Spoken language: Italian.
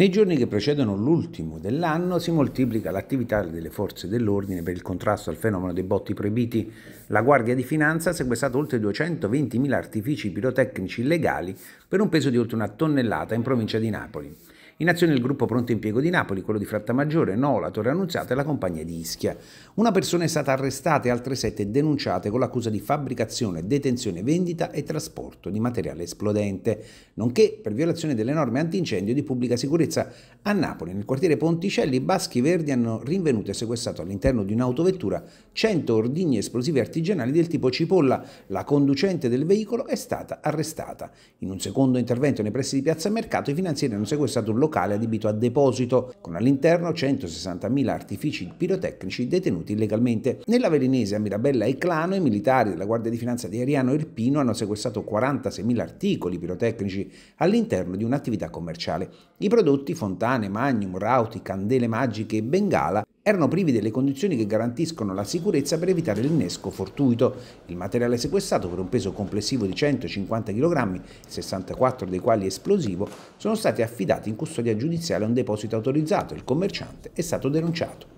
Nei giorni che precedono l'ultimo dell'anno si moltiplica l'attività delle forze dell'ordine per il contrasto al fenomeno dei botti proibiti. La Guardia di Finanza ha sequestrato oltre 220.000 artifici pirotecnici illegali per un peso di oltre una tonnellata in provincia di Napoli. In azione il gruppo Pronto Impiego di Napoli, quello di Frattamaggiore, Nola, Torre Annunziata e la compagnia di Ischia. Una persona è stata arrestata e altre sette denunciate con l'accusa di fabbricazione, detenzione, vendita e trasporto di materiale esplodente, nonché per violazione delle norme antincendio di pubblica sicurezza. A Napoli, nel quartiere Ponticelli, i Baschi Verdi hanno rinvenuto e sequestrato all'interno di un'autovettura 100 ordigni esplosivi artigianali del tipo cipolla. La conducente del veicolo è stata arrestata. In un secondo intervento nei pressi di Piazza Mercato i finanzieri hanno sequestrato un locale locale adibito a deposito, con all'interno 160.000 artifici pirotecnici detenuti illegalmente. Nella Velinese, a Mirabella e Clano, i militari della Guardia di Finanza di Ariano Irpino hanno sequestrato 46.000 articoli pirotecnici all'interno di un'attività commerciale. I prodotti fontane, magnum, rauti, candele magiche e bengala erano privi delle condizioni che garantiscono la sicurezza per evitare l'innesco fortuito. Il materiale sequestrato, per un peso complessivo di 150 kg, 64 dei quali esplosivo, sono stati affidati in custodia giudiziale a un deposito autorizzato. Il commerciante è stato denunciato.